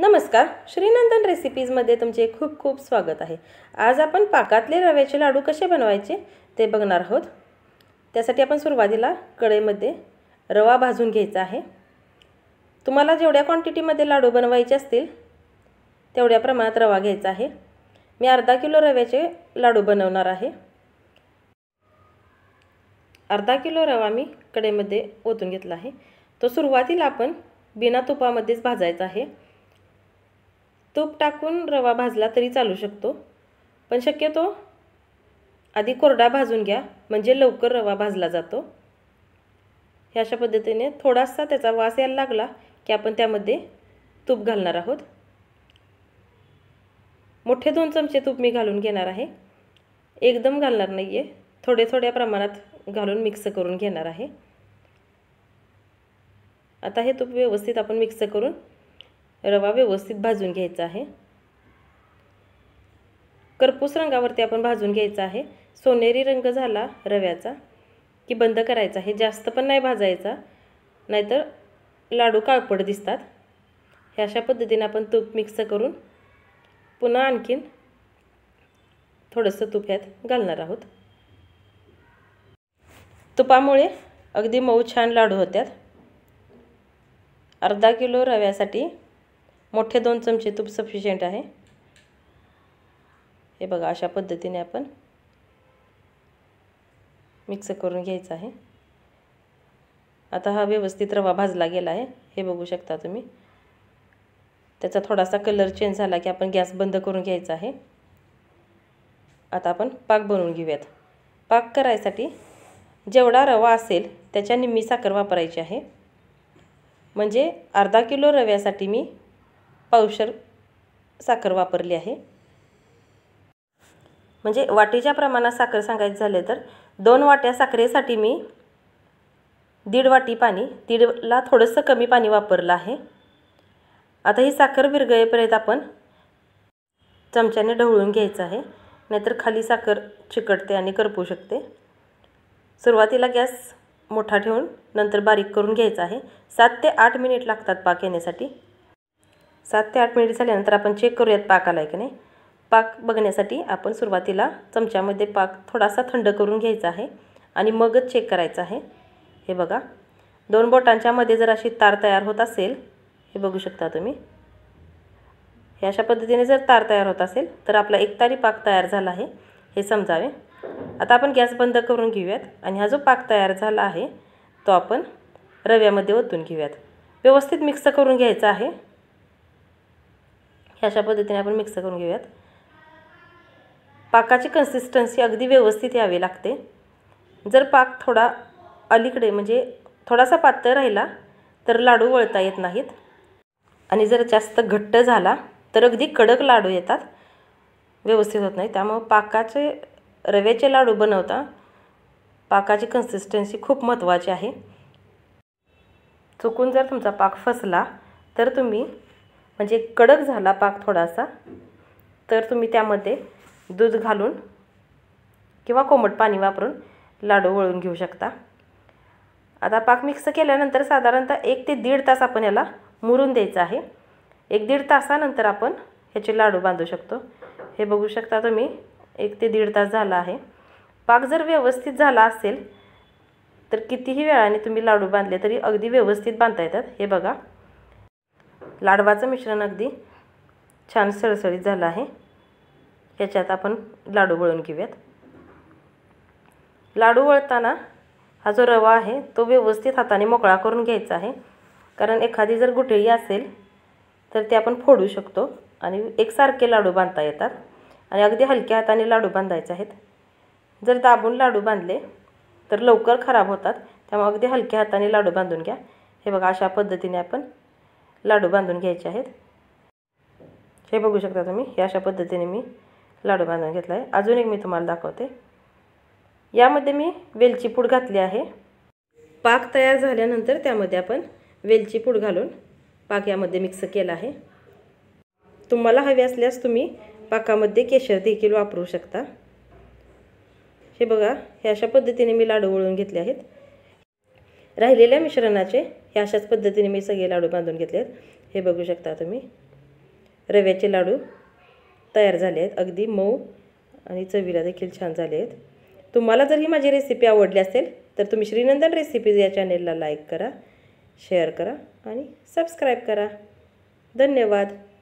नमस्कार श्रीनंदन रेसिपीजमध्ये तुमचे खूप खूप स्वागत आहे आज आपण पाकातले रव्याचे लाडू कसे बनवायचे ते बघणार आहोत त्यासाठी आपण सुरुवातीला कढईमध्ये रवा भाजून घ्यायचा आहे तुम्हाला जेवढ्या क्वांटिटीमध्ये लाडू बनवायचे असतील तेवढ्या प्रमाणात रवा घ्यायचा आहे मी अर्धा किलो रव्याचे लाडू बनवणार आहे अर्धा किलो रवा मी कढईमध्ये ओतून घेतला आहे तो सुरुवातीला आपण बिना तुपामध्येच भाजायचा आहे तूप टाकून रवा भाजला तरी चालू शकतो पण शक्यतो आधी कोरडा भाजून घ्या म्हणजे लवकर रवा भाजला जातो हे अशा पद्धतीने थोडासा त्याचा वास यायला लागला की आपण त्यामध्ये तूप घालणार आहोत मोठे दोन चमचे तूप मी घालून घेणार आहे एकदम घालणार नाही आहे थोडे थोड्या प्रमाणात घालून मिक्स करून घेणार आहे आता हे तूप व्यवस्थित आपण मिक्स करून रवा व्यवस्थित भाजून घ्यायचा आहे करपूस रंगावरती आपण भाजून घ्यायचा आहे सोनेरी रंग झाला रव्याचा की बंद करायचा आहे जास्त पण नाही भाजायचा नाहीतर लाडू काळपड दिसतात हे अशा पद्धतीने आपण तूप मिक्स करून पुन्हा आणखीन थोडंसं तूप ह्यात घालणार आहोत तुपामुळे अगदी मऊ छान लाडू होत्यात अर्धा किलो रव्यासाठी मोठे दोन चमचे तूप सफिशियंट आहे हे बघा अशा पद्धतीने आपण मिक्स करून घ्यायचं आहे आता हा व्यवस्थित रवा भाजला गेला आहे हे बघू शकता तुम्ही त्याचा थोडासा कलर चेंज झाला की आपण गॅस बंद करून घ्यायचा आहे आता आपण पाक बनवून घेऊयात पाक करायसाठी जेवढा रवा असेल त्याच्याने निम्मी साखर वापरायची आहे म्हणजे अर्धा किलो रव्यासाठी मी पावशर साखर वापरली आहे म्हणजे वाटीच्या प्रमाणात साखर सांगायचं झाले तर दोन वाट्या साखरेसाठी मी दीड वाटी पाणी दीडला थोडंसं कमी पाणी वापरलं आहे आता ही साखर विरगळेपर्यंत आपण चमच्याने ढवळून घ्यायचं आहे नाहीतर खाली साखर चिकटते आणि करपू शकते सुरुवातीला गॅस मोठा ठेवून नंतर बारीक करून घ्यायचा आहे सात ते आठ मिनिट लागतात पाक येण्यासाठी सात ते आठ मिनिट झाल्यानंतर आपण चेक करूयात पाक आला आहे की नाही पाक बघण्यासाठी आपण सुरुवातीला चमच्यामध्ये पाक थोडासा थंड करून घ्यायचा आहे आणि मगच चेक करायचा आहे हे बघा दोन बोटांच्या मध्ये जर अशी तार तयार होत असेल हे बघू शकता तुम्ही हे अशा पद्धतीने जर तार तयार होत असेल तर आपला एकतारी पाक तयार झाला आहे हे समजावे आता आपण गॅस बंद करून घेऊयात आणि हा जो पाक तयार झाला आहे तो आपण रव्यामध्ये ओतून घेऊयात व्यवस्थित मिक्स करून घ्यायचा आहे अशा पद्धतीने आपण मिक्स करून घेऊयात पाकाची कन्सिस्टन्सी अगदी व्यवस्थित यावी लागते जर पाक थोडा अलीकडे म्हणजे थोडासा पातळ राहिला तर लाडू वळता येत नाहीत आणि जर जास्त घट्ट झाला तर अगदी कडक लाडू येतात व्यवस्थित होत नाही त्यामुळं पाकाचे रव्याचे लाडू बनवता पाकाची कन्सिस्टन्सी खूप महत्त्वाची आहे चुकून जर तुमचा पाक फसला तर तुम्ही म्हणजे कडक झाला पाक थोडासा तर तुम्ही त्यामध्ये दूध घालून किंवा कोमट पाणी वापरून लाडू वळून घेऊ शकता आता पाक मिक्स केल्यानंतर साधारणतः एक ते दीड तास आपण याला मुरून द्यायचं आहे एक दीड तासानंतर आपण ह्याचे लाडू बांधू शकतो हे बघू शकता तुम्ही एक ते दीड तास झाला आहे पाक जर व्यवस्थित झाला असेल तर कितीही वेळाने तुम्ही लाडू बांधले तरी अगदी व्यवस्थित बांधता येतात हे बघा लाडवाचं मिश्रण अगदी छान सळसळीत झालं आहे याच्यात आपण लाडू वळून घेऊयात लाडू वळताना हा जो रवा आहे तो व्यवस्थित हाताने मोकळा करून घ्यायचा आहे कारण एखादी जर गुठळी असेल तर ते आपण फोडू शकतो आणि एकसारखे लाडू बांधता येतात आणि अगदी हलक्या हाताने लाडू बांधायचे आहेत जर दाबून लाडू बांधले तर लवकर खराब होतात त्यामुळे अगदी हलक्या हाताने लाडू बांधून घ्या हे बघा अशा पद्धतीने आपण लाडू बांधून घ्यायचे आहेत हे बघू शकता तुम्ही हे अशा पद्धतीने मी लाडू बांधून घेतला आहे अजून एक मी तुम्हाला दाखवते यामध्ये मी वेलची पूड घातली आहे पाक तयार झाल्यानंतर त्यामध्ये आपण वेलची पूड घालून पाक यामध्ये मिक्स केला आहे तुम्हाला हवे असल्यास तुम्ही पाकामध्ये केशर देखील वापरू शकता हे बघा हे अशा पद्धतीने मी लाडू वळून घेतले आहेत राहिलेल्या मिश्रणाचे हे अशाच पद्धतीने मी सगळे लाडू बांधून घेतलेत हे बघू शकता तुम्ही रव्याचे लाडू तयार झाले आहेत अगदी मऊ आणि चवीला देखील छान झाले आहेत तुम्हाला जर ही माझी रेसिपी आवडली असेल तर तुम्ही श्रीनंदन रेसिपीज या चॅनेलला लाईक करा शेअर करा आणि सबस्क्राईब करा धन्यवाद